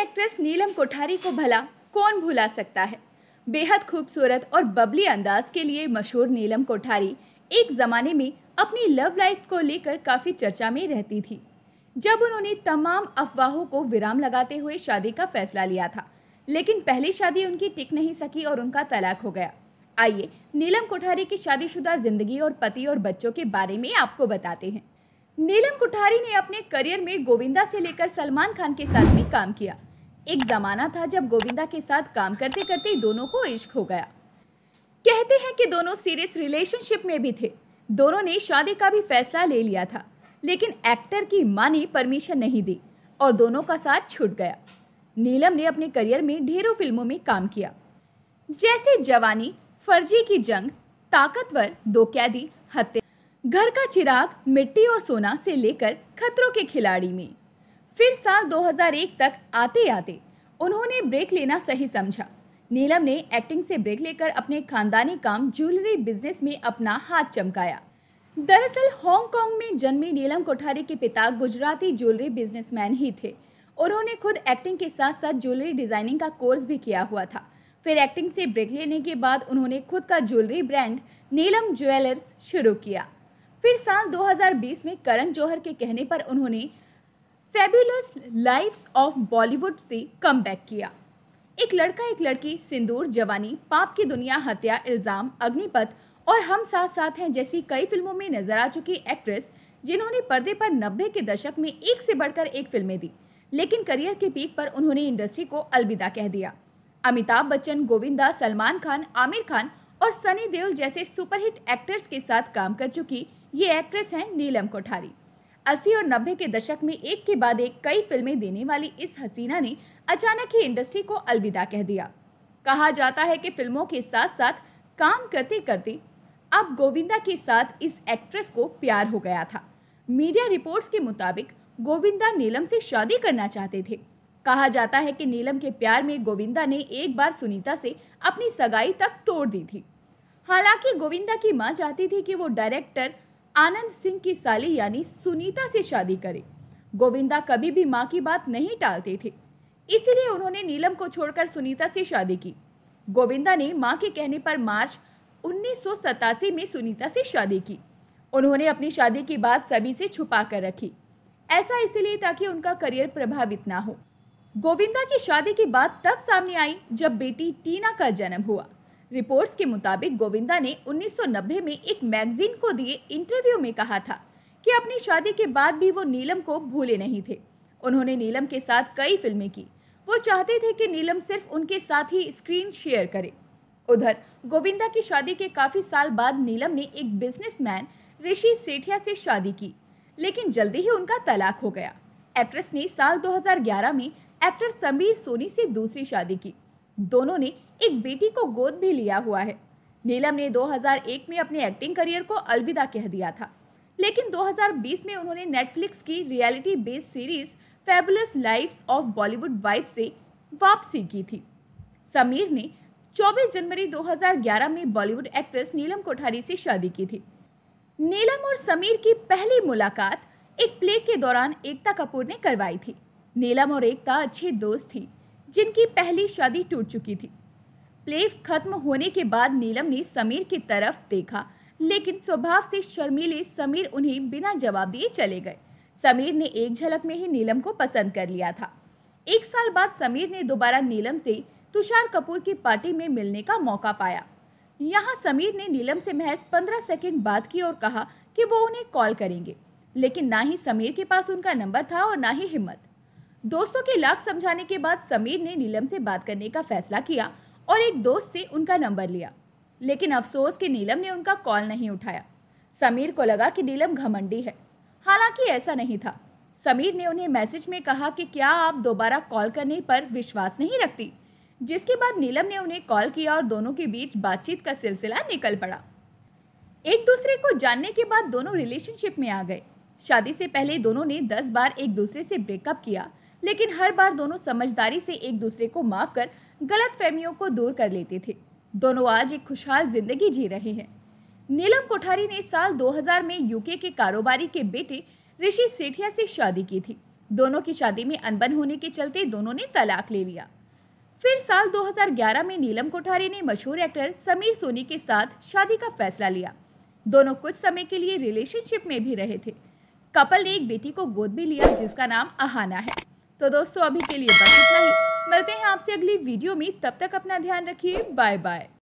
actress नीलम कोठारी को भला कौन भुला सकता है बेहद खूबसूरत और बबली अंदाज के लिए मशहूर नीलम कोठारी एक ज़माने में अपनी लव लाइफ को लेकर काफ़ी चर्चा में रहती थी जब उन्होंने तमाम अफवाहों को विराम लगाते हुए शादी का फैसला लिया था लेकिन पहली शादी उनकी टिक नहीं सकी और उनका तलाक हो गया आइए नीलम कोठारी की शादीशुदा जिंदगी और पति और बच्चों के बारे में आपको बताते हैं नीलम कोठारी ने अपने करियर में गोविंदा से लेकर सलमान खान के साथ भी काम किया एक जमाना था जब गोविंदा के साथ काम करते करते दोनों को इश्क हो गया कहते हैं कि दोनों सीरियस रिलेशनशिप में भी थे दोनों ने शादी का भी फैसला ले लिया था लेकिन एक्टर की माँ ने परमिशन नहीं दी और दोनों का साथ छूट गया नीलम ने अपने करियर में ढेरों फिल्मों में काम किया जैसे जवानी फर्जी की जंग ताकतवर दो कैदी हत्या घर का चिराग मिट्टी और सोना से लेकर खतरों के खिलाड़ी में फिर साल 2001 तक आते आते उन्होंने ब्रेक लेना सही समझा नीलम ने एक्टिंग से ब्रेक लेकर अपने खानदानी काम ज्वेलरी बिजनेस में अपना हाथ चमकाया दरअसल हांगकांग में जन्मे नीलम कोठारी के पिता गुजराती ज्वेलरी बिजनेसमैन ही थे उन्होंने खुद एक्टिंग के साथ साथ ज्वेलरी डिजाइनिंग का कोर्स भी किया हुआ था फिर एक्टिंग से ब्रेक लेने के बाद उन्होंने खुद का ज्वेलरी ब्रांड नीलम ज्वेलर्स शुरू किया फिर साल 2020 में करण जौहर के कहने पर उन्होंने फेबुलस लाइफ्स ऑफ बॉलीवुड से कम किया एक लड़का एक लड़की सिंदूर जवानी पाप की दुनिया हत्या इल्ज़ाम अग्निपथ और हम साथ साथ हैं जैसी कई फिल्मों में नजर आ चुकी एक्ट्रेस जिन्होंने पर्दे पर नब्बे के दशक में एक से बढ़कर एक फिल्में दी लेकिन करियर के पीक पर उन्होंने इंडस्ट्री को अलविदा कह दिया अमिताभ बच्चन गोविंदा सलमान खान आमिर खान और सनी देओल जैसे सुपरहिट एक्टर्स के साथ काम कर चुकी ये एक्ट्रेस हैं नीलम कोठारी अस्सी और नब्बे के दशक में एक के बाद एक कई फिल्में देने वाली इस हसीना ने अचानक ही इंडस्ट्री को अलविदा कह दिया कहा जाता है कि फिल्मों के साथ साथ काम करते करते अब गोविंदा के साथ इस एक्ट्रेस को प्यार हो गया था मीडिया रिपोर्ट्स के मुताबिक गोविंदा नीलम से शादी करना चाहते थे कहा जाता है कि नीलम के प्यार में गोविंदा ने एक बार सुनीता से अपनी सगाई तक तोड़ दी थी हालांकि गोविंदा की मां चाहती थी कि वो डायरेक्टर आनंद सिंह की साली यानी सुनीता से शादी करे गोविंदा कभी भी माँ की बात नहीं टालते थे इसीलिए उन्होंने नीलम को छोड़कर सुनीता से शादी की गोविंदा ने माँ के कहने पर मार्च उन्नीस में सुनीता से शादी की उन्होंने अपनी शादी की बात सभी से छुपा कर रखी ऐसा इसलिए ताकि उनका करियर प्रभावित ना हो गोविंदा की शादी की बात तब सामने आई जब बेटी टीना का जन्म हुआ रिपोर्ट्स के मुताबिक गोविंदा ने 1990 में एक मैगजीन को दिए इंटरव्यू में कहा था कि अपनी शादी के बाद भी वो नीलम को भूले नहीं थे उन्होंने नीलम के साथ कई फिल्में की वो चाहते थे कि नीलम सिर्फ उनके साथ ही स्क्रीन शेयर करे उधर गोविंदा की शादी के काफ़ी साल बाद नीलम ने एक बिजनेसमैन ऋषि सेठिया से शादी की लेकिन जल्दी ही उनका तलाक हो गया एक्ट्रेस ने साल 2011 में एक्टर समीर सोनी से दूसरी शादी की दोनों ने एक बेटी को गोद भी लिया हुआ है नीलम ने 2001 में अपने एक्टिंग करियर को अलविदा कह दिया था लेकिन 2020 में उन्होंने नेटफ्लिक्स की reality based series fabulous life of Bollywood wife से वापसी की थी समीर ने 24 जनवरी 2011 में बॉलीवुड एक्ट्रेस नीलम कोठारी से शादी की थी नीलम और समीर की पहली मुलाकात एक प्ले के दौरान एकता कपूर ने करवाई थी नीलम और एकता अच्छी दोस्त थी जिनकी पहली शादी टूट चुकी थी प्ले खत्म होने के बाद नीलम ने समीर की तरफ देखा लेकिन स्वभाव से शर्मीले समीर उन्हें बिना जवाब दिए चले गए समीर ने एक झलक में ही नीलम को पसंद कर लिया था एक साल बाद समीर ने दोबारा नीलम से तुषार कपूर की पार्टी में मिलने का मौका पाया यहाँ समीर ने नीलम से महज पंद्रह सेकंड बात की और कहा कि वो उन्हें कॉल करेंगे लेकिन ना ही समीर के पास उनका नंबर था और ना ही हिम्मत दोस्तों के लाख समझाने के बाद समीर ने नीलम से बात करने का फैसला किया और एक दोस्त से उनका नंबर लिया लेकिन अफसोस कि नीलम ने उनका कॉल नहीं उठाया समीर को लगा कि नीलम घमंडी है हालांकि ऐसा नहीं था समीर ने उन्हें मैसेज में कहा कि क्या आप दोबारा कॉल करने पर विश्वास नहीं रखती जिसके बाद नीलम ने उन्हें कॉल किया और दोनों के बीच बातचीत का सिलसिला निकल पड़ा एक दूसरे को जानने के बाद दोनों रिलेशनशिप में आ गए शादी से पहले दोनों ने दस बार एक दूसरे से ब्रेकअप किया लेकिन हर बार दोनों समझदारी से एक दूसरे को माफ कर गलत फहमियों को दूर कर लेते थे दोनों आज एक खुशहाल जिंदगी जी रहे हैं नीलम कोठारी ने साल 2000 में यूके के कारोबारी के बेटे ऋषि सेठिया से शादी की थी दोनों की शादी में अनबन होने के चलते दोनों ने तलाक ले लिया फिर साल 2011 में नीलम कोठारी ने मशहूर एक्टर समीर सोनी के साथ शादी का फैसला लिया दोनों कुछ समय के लिए रिलेशनशिप में भी रहे थे कपल ने एक बेटी को गोद भी लिया जिसका नाम अहाना है तो दोस्तों अभी के लिए बस इतना ही मिलते हैं आपसे अगली वीडियो में तब तक अपना ध्यान रखिए बाय बाय